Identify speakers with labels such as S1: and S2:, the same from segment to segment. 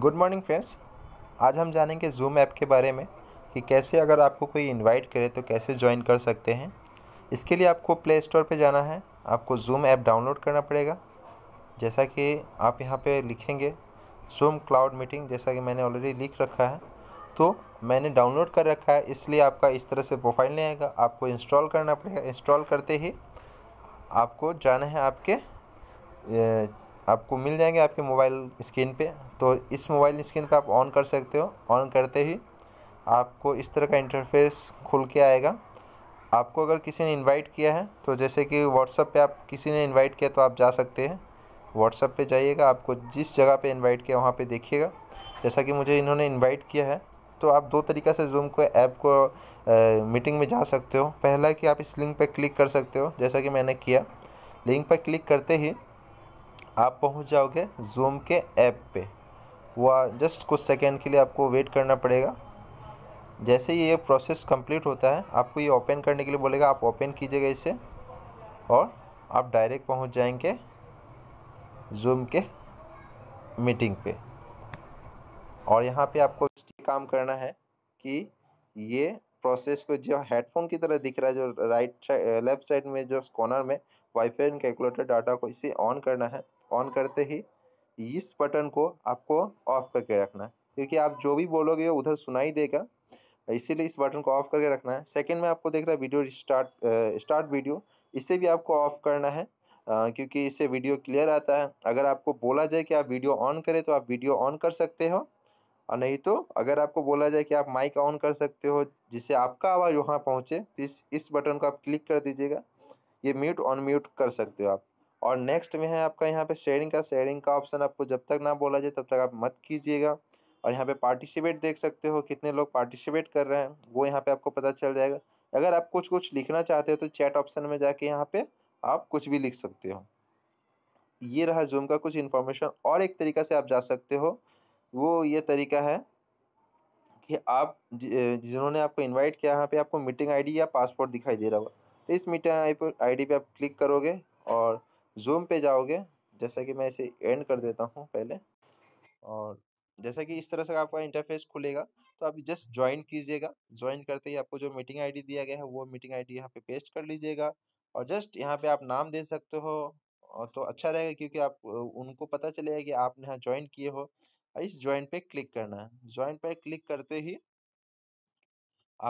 S1: good morning friends आज हम जानेंगे जूम ऐप के बारे में कि कैसे अगर आपको कोई इनवाइट करे तो कैसे ज्वाइन कर सकते हैं इसके लिए आपको प्ले स्टोर पर जाना है आपको जूम ऐप डाउनलोड करना पड़ेगा जैसा कि आप यहाँ पे लिखेंगे जूम क्लाउड मीटिंग जैसा कि मैंने ऑलरेडी लिख रखा है तो मैंने डाउनलोड कर रखा है इसलिए आपका इस तरह से प्रोफाइल नहीं आएगा आपको इंस्टॉल करना पड़ेगा इंस्टॉल करते ही आपको जाना है आपके आपको मिल जाएंगे आपके मोबाइल स्क्रीन पे तो इस मोबाइल स्क्रीन पे आप ऑन कर सकते हो ऑन करते ही आपको इस तरह का इंटरफेस खुल के आएगा आपको अगर किसी ने इनवाइट किया है तो जैसे कि व्हाट्सअप पे आप किसी ने इनवाइट किया तो आप जा सकते हैं व्हाट्सअप पे जाइएगा आपको जिस जगह पे इनवाइट किया वहाँ पे देखिएगा जैसा कि मुझे इन्होंने इनवाइट किया है तो आप दो तरीक़ा से जूम को ऐप को आ, मीटिंग में जा सकते हो पहला कि आप इस लिंक पर क्लिक कर सकते हो जैसा कि मैंने किया लिंक पर क्लिक करते ही आप पहुंच जाओगे जूम के ऐप पे वह जस्ट कुछ सेकेंड के लिए आपको वेट करना पड़ेगा जैसे ही ये प्रोसेस कंप्लीट होता है आपको ये ओपन करने के लिए बोलेगा आप ओपन कीजिएगा इसे और आप डायरेक्ट पहुंच जाएंगे जूम के मीटिंग पे और यहाँ पे आपको काम करना है कि ये प्रोसेस को जो हेडफोन की तरह दिख रहा है जो राइट साइड लेफ्ट साइड में जो कॉर्नर में वाईफाई एंड कैलकुलेटर डाटा को इसे ऑन करना है ऑन करते ही इस बटन को आपको ऑफ करके रखना है क्योंकि आप जो भी बोलोगे उधर सुनाई देगा इसीलिए इस बटन को ऑफ करके रखना है सेकंड में आपको देख रहा है वीडियो स्टार्ट स्टार्ट वीडियो इसे भी आपको ऑफ करना है आ, क्योंकि इससे वीडियो क्लियर आता है अगर आपको बोला जाए कि आप वीडियो ऑन करें तो आप वीडियो ऑन कर सकते हो और नहीं तो अगर आपको बोला जाए कि आप माइक ऑन कर सकते हो जिससे आपका आवाज़ वहाँ पहुँचे तो इस इस बटन को आप क्लिक कर दीजिएगा ये म्यूट ऑन म्यूट कर सकते हो आप और नेक्स्ट में है आपका यहाँ पे शेयरिंग का शेयरिंग का ऑप्शन आपको जब तक ना बोला जाए तब तक आप मत कीजिएगा और यहाँ पे पार्टिसिपेट देख सकते हो कितने लोग पार्टिसिपेट कर रहे हैं वो यहाँ पर आपको पता चल जाएगा अगर आप कुछ कुछ लिखना चाहते हो तो चैट ऑप्शन में जाके यहाँ पर आप कुछ भी लिख सकते हो ये रहा जूम का कुछ इन्फॉर्मेशन और एक तरीका से आप जा सकते हो वो ये तरीका है कि आप जिन्होंने आपको इनवाइट किया यहाँ पे आपको मीटिंग आईडी या पासपोर्ट दिखाई दे रहा होगा तो इस मीटिंग डी पर आप क्लिक करोगे और जूम पे जाओगे जैसा कि मैं इसे एंड कर देता हूँ पहले और जैसा कि इस तरह से आपका इंटरफेस खुलेगा तो आप जस्ट ज्वाइन कीजिएगा ज्वाइन करते ही आपको जो मीटिंग आईडी दिया गया है वो मीटिंग आईडी यहाँ पे पेस्ट कर लीजिएगा और जस्ट यहाँ पे आप नाम दे सकते हो तो अच्छा रहेगा क्योंकि आप उनको पता चलेगा कि आपने यहाँ ज्वाइन किए हो इस ज्वाइंट पे क्लिक करना है ज्वाइंट पे क्लिक करते ही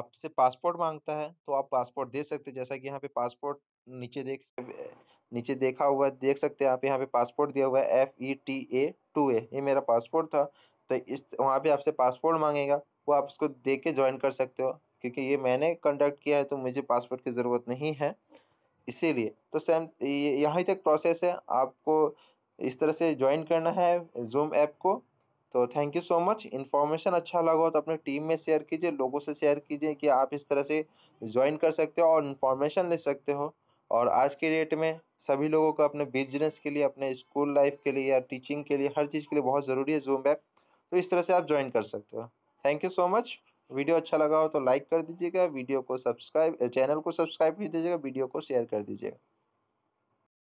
S1: आपसे पासपोर्ट मांगता है तो आप पासपोर्ट दे सकते हैं जैसा कि यहाँ पे पासपोर्ट नीचे देख नीचे देखा हुआ है देख सकते हैं आप यहाँ पे पासपोर्ट दिया हुआ है F E T A two A ये मेरा पासपोर्ट था तो इस वहाँ पे आपसे पासपोर्ट मांगेगा वो आप उसको दे के ज्वाइन कर सकते हो क्योंकि ये मैंने कंडक्ट किया है तो मुझे पासपोर्ट की ज़रूरत नहीं है इसीलिए तो सेम यहाँ तक प्रोसेस है आपको इस तरह से ज्वाइन करना है जूम ऐप को तो thank you so much information अच्छा लगा हो तो अपने टीम में शेयर कीजिए लोगों से शेयर कीजिए कि आप इस तरह से ज्वाइन कर सकते हो और इन्फॉर्मेशन ले सकते हो और आज के डेट में सभी लोगों को अपने बिजनेस के लिए अपने स्कूल लाइफ के लिए या टीचिंग के लिए हर चीज़ के लिए बहुत ज़रूरी है जूम ऐप तो इस तरह से आप ज्वाइन कर सकते हो thank you so much video अच्छा लगा हो तो लाइक कर दीजिएगा वीडियो को सब्सक्राइब चैनल को सब्सक्राइब भी दीजिएगा वीडियो को शेयर कर दीजिएगा